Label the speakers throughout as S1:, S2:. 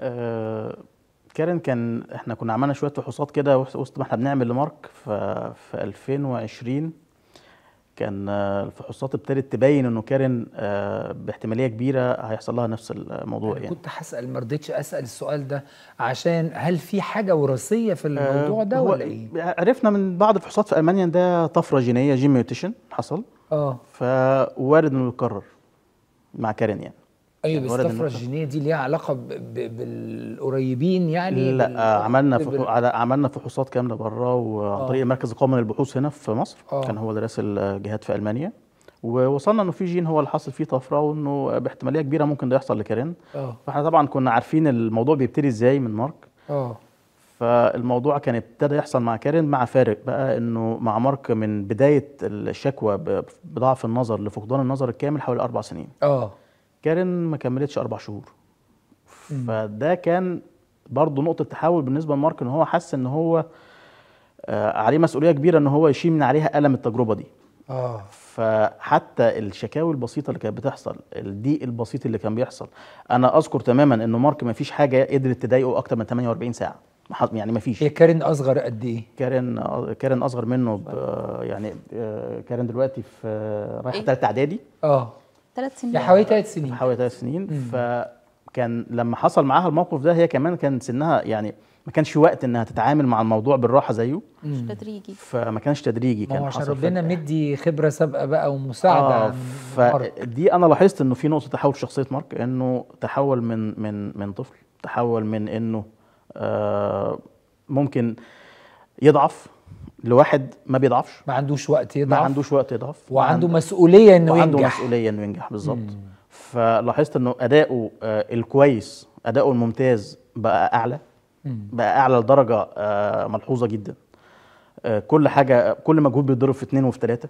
S1: آه، كارن كان احنا كنا عملنا شويه فحوصات كده وسط ما احنا بنعمل لمارك في 2020 كان آه، الفحوصات ابتدت تبين انه كارن آه، باحتماليه كبيره هيحصل لها نفس الموضوع يعني كنت
S2: هسال ما رضيتش اسال السؤال ده عشان هل في حاجه وراثيه في الموضوع ده ولا ايه؟
S1: عرفنا من بعض الفحوصات في المانيا ده طفره جينيه جين ميوتيشن حصل اه فوارد انه يتكرر مع كارن يعني ايوه يعني بيستفرز
S2: الجينيه دي ليها علاقه بالقريبين يعني لا آه، عملنا فحو... على
S1: عملنا فحوصات كامله بره وعن آه. طريق المركز القومي للبحوث هنا في مصر آه. كان هو دراس الجهات آه، في المانيا ووصلنا انه في جين هو اللي حاصل فيه طفره وانه باحتماليه كبيره ممكن ده يحصل لكارين آه. فاحنا طبعا كنا عارفين الموضوع بيبتدي ازاي من مارك اه فالموضوع كان ابتدى يحصل مع كارين مع فارق بقى انه مع مارك من بدايه الشكوى بضعف النظر لفقدان النظر الكامل حوالي اربع سنين اه كارن ما كملتش اربع شهور فده كان برضه نقطه تحول بالنسبه لمارك ان هو حس ان هو آه، عليه مسؤوليه كبيره ان هو يشيل من عليها الم التجربه دي آه. فحتى الشكاوي البسيطه اللي كانت بتحصل الضيق البسيط اللي كان بيحصل انا اذكر تماما ان مارك ما فيش حاجه قدرت تضايقه اكتر من 48 ساعه يعني ما فيش هي كارين اصغر قد ايه كارين آه، كارين اصغر منه يعني آه، كارين دلوقتي في رايحه إيه؟ ثالثه اعدادي اه
S3: ثلاث سنين حوالي
S1: ثلاث سنين حوالي ثلاث سنين فكان لما حصل معاها الموقف ده هي كمان كان سنها يعني ما كانش وقت انها تتعامل مع الموضوع بالراحه زيه مش تدريجي فما كانش تدريجي كان عشان ربنا
S2: مدي خبره سابقه بقى ومساعده آه
S1: فدي انا لاحظت انه في نقطه تحول في شخصيه مارك انه تحول من من من طفل تحول من انه آه ممكن يضعف لواحد ما بيضعفش ما عندوش وقت يضعف ما عندوش وقت يضعف وعنده مسؤوليه انه وعنده ينجح وعنده مسؤوليه انه ينجح بالظبط فلاحظت انه اداؤه آه الكويس اداؤه الممتاز بقى اعلى مم. بقى اعلى لدرجه آه ملحوظه جدا آه كل حاجه كل مجهود بيتضرب في اثنين وفي ثلاثه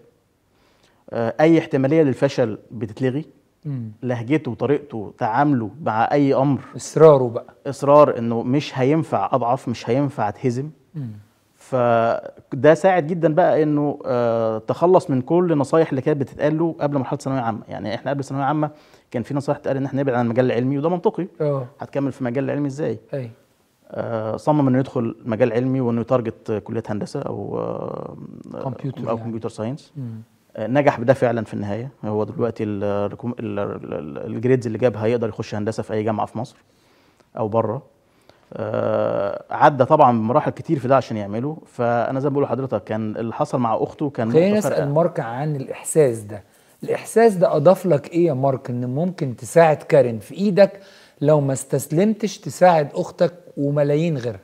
S1: آه، اي احتماليه للفشل بتتلغي مم. لهجته وطريقته تعامله مع اي امر اصراره بقى اصرار انه مش هينفع اضعف مش هينفع اتهزم فده ساعد جدا بقى انه آه، تخلص من كل النصايح اللي كانت بتتقال له قبل مرحله الثانويه عامه يعني احنا قبل الثانويه عامه كان في نصايح تقال ان احنا نبعد عن المجال العلمي وده منطقي اه هتكمل في مجال العلمي ازاي اي آه، صمم انه يدخل مجال علمي وانه يتارجت كليه هندسه او آه، كمبيوتر او يعني. كمبيوتر ساينس نجح بده فعلا في النهايه هو دلوقتي الجريدز اللي جابها يقدر يخش هندسه في اي جامعه في مصر او بره آه، عدى طبعا بمراحل كتير في ده عشان يعمله فانا زي ما بقول لحضرتك كان اللي حصل مع اخته كان خلينا نسال
S2: مارك عن الاحساس ده الاحساس ده اضاف لك ايه يا مارك ان ممكن تساعد كارين في ايدك لو ما استسلمتش تساعد اختك وملايين غيرها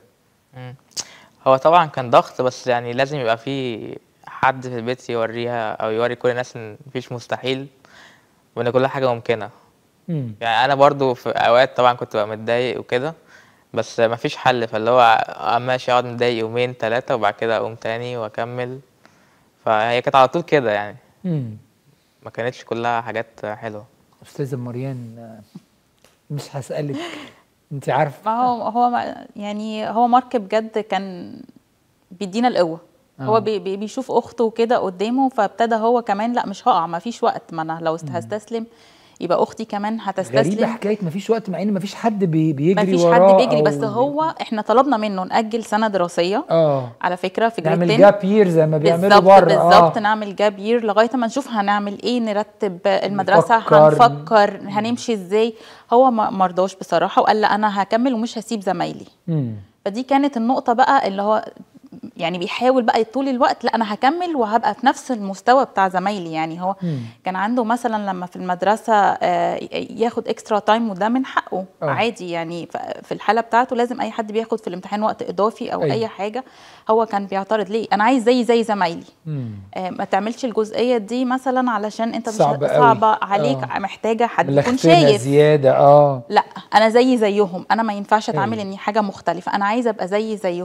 S3: هو طبعا كان ضغط بس يعني لازم يبقى في حد في البيت يوريها او يوري كل الناس ان مفيش مستحيل وان كل حاجه ممكنه مم. يعني انا برضو في اوقات طبعا كنت ببقى متضايق وكده بس فيش حل فاللي هو آه، ماشي اقعد متضايق يومين ثلاثة وبعد كده اقوم تاني واكمل فهي كانت على طول كده يعني مم. ما كانتش كلها حاجات حلوة
S2: استاذة مريان مش هسألك انت عارفة
S3: ما هو هو يعني هو مارك بجد كان بيدينا القوة آه. هو بي بيشوف اخته وكده قدامه فابتدى هو كمان لا مش هقع ما فيش وقت ما انا لو هستسلم يبقى اختي كمان هتستسلم غريبه حكايه
S2: مفيش وقت مع ان مفيش حد بيجري بيجري مفيش حد بيجري بس
S3: هو احنا طلبنا منه ناجل سنه دراسيه اه على فكره في جريد نعمل جاب
S2: يير زي ما بيعملوا بره بالظبط آه.
S3: نعمل جاب يير لغايه ما نشوف هنعمل ايه نرتب المدرسه نفكر. هنفكر هنمشي ازاي هو ما رضاش بصراحه وقال لا انا هكمل ومش هسيب زمايلي فدي كانت النقطة بقى اللي هو يعني بيحاول بقى طول الوقت لا انا هكمل وهبقى في نفس المستوى بتاع زمايلي يعني هو مم. كان عنده مثلا لما في المدرسه آه، ياخد اكسترا تايم وده من حقه أوه. عادي يعني في الحاله بتاعته لازم اي حد بياخد في الامتحان وقت اضافي او أي. أيوه. اي حاجه هو كان بيعترض ليه انا عايز زي زي زمايلي آه، ما تعملش الجزئيه دي مثلا علشان انت مش صعبه, أوي. عليك أوه. محتاجه حد يكون شايف
S2: زياده اه
S3: لا انا زي زيهم انا ما ينفعش اتعامل أيوه. اني حاجه مختلفه انا عايزه ابقى زي زيهم